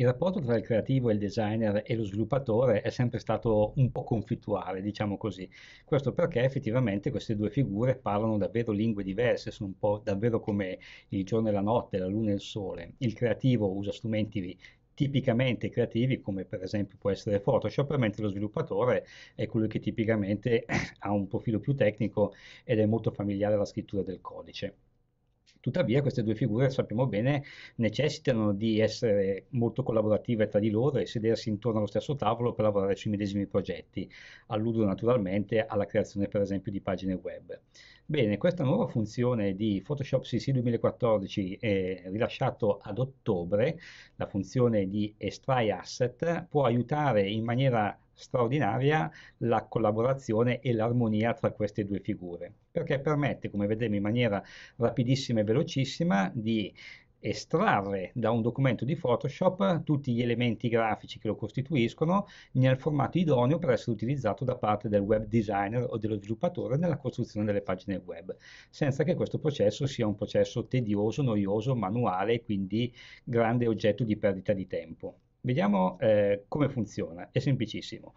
il rapporto tra il creativo e il designer e lo sviluppatore è sempre stato un po' conflittuale, diciamo così. Questo perché effettivamente queste due figure parlano davvero lingue diverse, sono un po' davvero come il giorno e la notte, la luna e il sole. Il creativo usa strumenti tipicamente creativi come per esempio può essere Photoshop, mentre lo sviluppatore è quello che tipicamente ha un profilo più tecnico ed è molto familiare alla scrittura del codice. Tuttavia queste due figure, sappiamo bene, necessitano di essere molto collaborative tra di loro e sedersi intorno allo stesso tavolo per lavorare sui medesimi progetti. Alludo naturalmente alla creazione per esempio di pagine web. Bene, questa nuova funzione di Photoshop CC 2014 eh, rilasciato ad ottobre, la funzione di Estrai Asset, può aiutare in maniera straordinaria la collaborazione e l'armonia tra queste due figure, perché permette, come vedremo in maniera rapidissima e velocissima, di estrarre da un documento di Photoshop tutti gli elementi grafici che lo costituiscono nel formato idoneo per essere utilizzato da parte del web designer o dello sviluppatore nella costruzione delle pagine web, senza che questo processo sia un processo tedioso, noioso, manuale e quindi grande oggetto di perdita di tempo. Vediamo eh, come funziona, è semplicissimo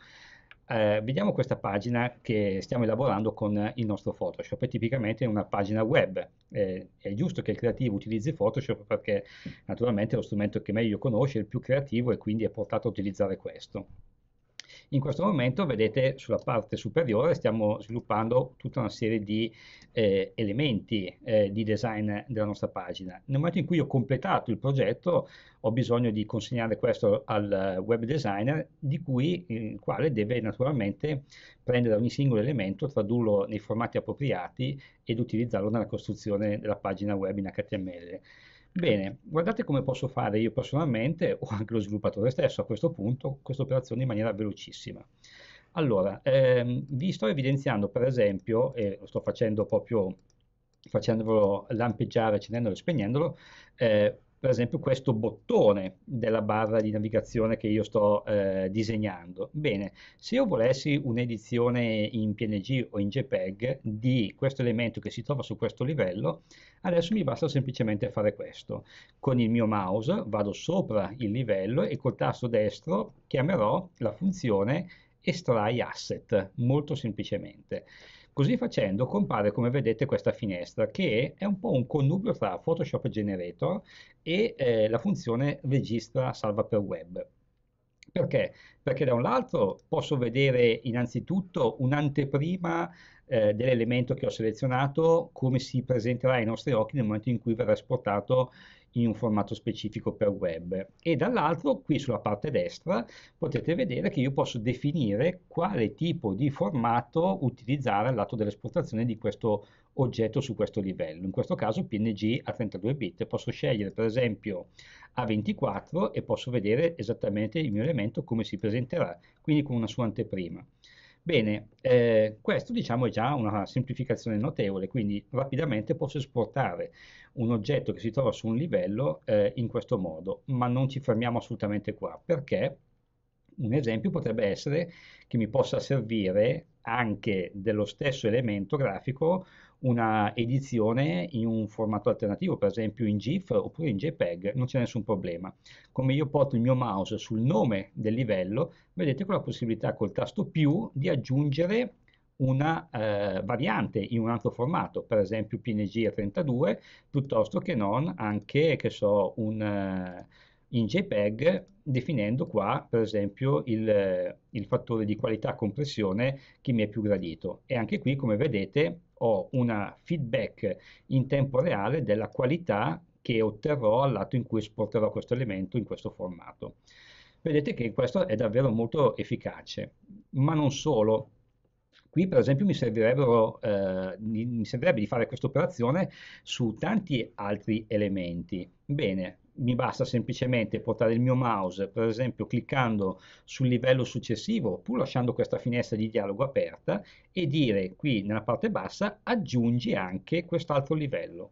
eh, vediamo questa pagina che stiamo elaborando con il nostro Photoshop, è tipicamente una pagina web, eh, è giusto che il creativo utilizzi Photoshop perché naturalmente è lo strumento che meglio conosce, il più creativo e quindi è portato a utilizzare questo. In questo momento vedete sulla parte superiore stiamo sviluppando tutta una serie di eh, elementi eh, di design della nostra pagina. Nel momento in cui ho completato il progetto ho bisogno di consegnare questo al eh, web designer di cui il quale deve naturalmente prendere ogni singolo elemento, tradurlo nei formati appropriati ed utilizzarlo nella costruzione della pagina web in HTML. Bene, guardate come posso fare io personalmente o anche lo sviluppatore stesso a questo punto questa operazione in maniera velocissima. Allora, ehm, vi sto evidenziando per esempio, e lo sto facendo proprio facendolo lampeggiare, accendendolo e spegnendolo, eh, per esempio questo bottone della barra di navigazione che io sto eh, disegnando. Bene, se io volessi un'edizione in PNG o in JPEG di questo elemento che si trova su questo livello, adesso mi basta semplicemente fare questo. Con il mio mouse vado sopra il livello e col tasto destro chiamerò la funzione estrai asset, molto semplicemente. Così facendo compare come vedete questa finestra che è un po' un connubio tra Photoshop Generator e eh, la funzione registra salva per web. Perché? Perché da un lato posso vedere innanzitutto un'anteprima eh, dell'elemento che ho selezionato, come si presenterà ai nostri occhi nel momento in cui verrà esportato in un formato specifico per web e dall'altro qui sulla parte destra potete vedere che io posso definire quale tipo di formato utilizzare al lato dell'esportazione di questo oggetto su questo livello in questo caso png a 32 bit posso scegliere per esempio a 24 e posso vedere esattamente il mio elemento come si presenterà quindi con una sua anteprima Bene, eh, questo diciamo è già una semplificazione notevole, quindi rapidamente posso esportare un oggetto che si trova su un livello eh, in questo modo, ma non ci fermiamo assolutamente qua, perché un esempio potrebbe essere che mi possa servire anche dello stesso elemento grafico una edizione in un formato alternativo, per esempio in GIF oppure in JPEG, non c'è nessun problema. Come io porto il mio mouse sul nome del livello, vedete con la possibilità col tasto più di aggiungere una eh, variante in un altro formato, per esempio PNG a 32, piuttosto che non anche, che so, un... Eh, in JPEG definendo qua per esempio il, il fattore di qualità compressione che mi è più gradito e anche qui come vedete ho una feedback in tempo reale della qualità che otterrò all'atto in cui esporterò questo elemento in questo formato. Vedete che questo è davvero molto efficace, ma non solo. Qui per esempio mi, eh, mi servirebbe di fare questa operazione su tanti altri elementi. Bene, mi basta semplicemente portare il mio mouse, per esempio cliccando sul livello successivo, pur lasciando questa finestra di dialogo aperta, e dire qui nella parte bassa aggiungi anche quest'altro livello.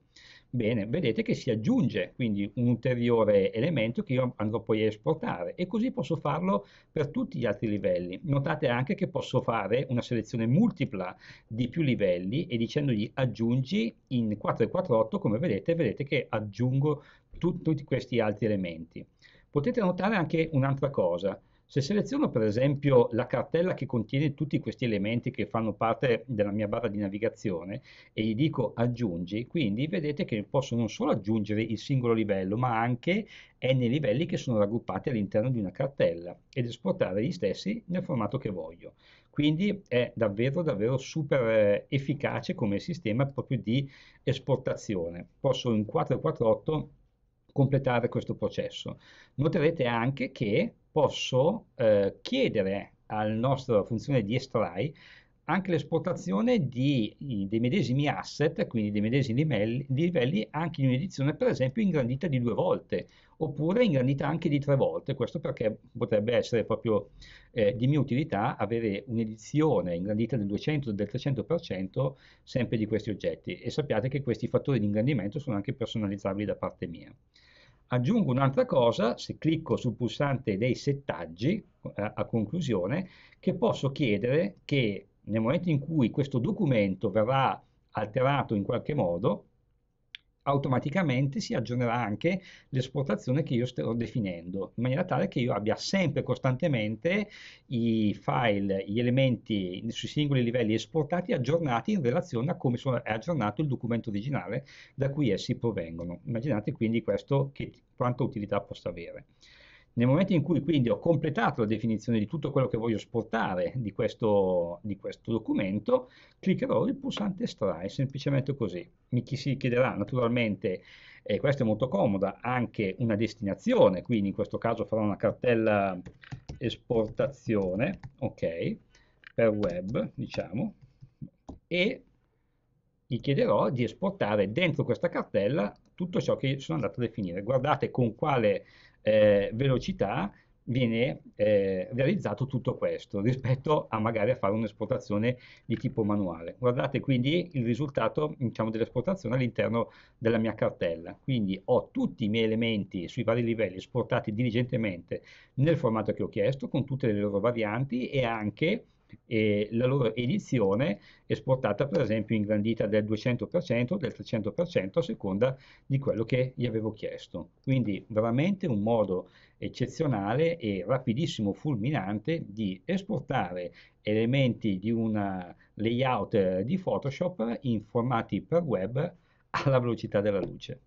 Bene, vedete che si aggiunge quindi un ulteriore elemento che io andrò poi a esportare e così posso farlo per tutti gli altri livelli. Notate anche che posso fare una selezione multipla di più livelli e dicendogli aggiungi in 448, come vedete, vedete che aggiungo tu, tutti questi altri elementi. Potete notare anche un'altra cosa, se seleziono per esempio la cartella che contiene tutti questi elementi che fanno parte della mia barra di navigazione e gli dico aggiungi, quindi vedete che posso non solo aggiungere il singolo livello ma anche n livelli che sono raggruppati all'interno di una cartella ed esportare gli stessi nel formato che voglio. Quindi è davvero davvero super eh, efficace come sistema proprio di esportazione. Posso in 448 completare questo processo. Noterete anche che posso eh, chiedere alla nostra funzione di estrai anche l'esportazione di, dei medesimi asset, quindi dei medesimi livelli, livelli, anche in un'edizione per esempio ingrandita di due volte, oppure ingrandita anche di tre volte, questo perché potrebbe essere proprio eh, di mia utilità avere un'edizione ingrandita del 200 o del 300% sempre di questi oggetti e sappiate che questi fattori di ingrandimento sono anche personalizzabili da parte mia. Aggiungo un'altra cosa, se clicco sul pulsante dei settaggi a, eh, a conclusione, che posso chiedere che nel momento in cui questo documento verrà alterato in qualche modo, automaticamente si aggiornerà anche l'esportazione che io sto definendo, in maniera tale che io abbia sempre costantemente i file, gli elementi sui singoli livelli esportati aggiornati in relazione a come è aggiornato il documento originale da cui essi provengono. Immaginate quindi questo che, quanta utilità possa avere. Nel momento in cui quindi ho completato la definizione di tutto quello che voglio esportare di questo, di questo documento, cliccherò il pulsante estrai, semplicemente così. Mi si chiederà naturalmente, e questo è molto comoda, anche una destinazione, quindi in questo caso farò una cartella esportazione, ok, per web, diciamo, e gli chiederò di esportare dentro questa cartella tutto ciò che sono andato a definire. Guardate con quale eh, velocità viene eh, realizzato tutto questo rispetto a magari a fare un'esportazione di tipo manuale. Guardate quindi il risultato diciamo, dell'esportazione all'interno della mia cartella, quindi ho tutti i miei elementi sui vari livelli esportati diligentemente nel formato che ho chiesto con tutte le loro varianti e anche e la loro edizione esportata per esempio ingrandita del 200%, del 300% a seconda di quello che gli avevo chiesto. Quindi veramente un modo eccezionale e rapidissimo, fulminante di esportare elementi di un layout eh, di Photoshop in formati per web alla velocità della luce.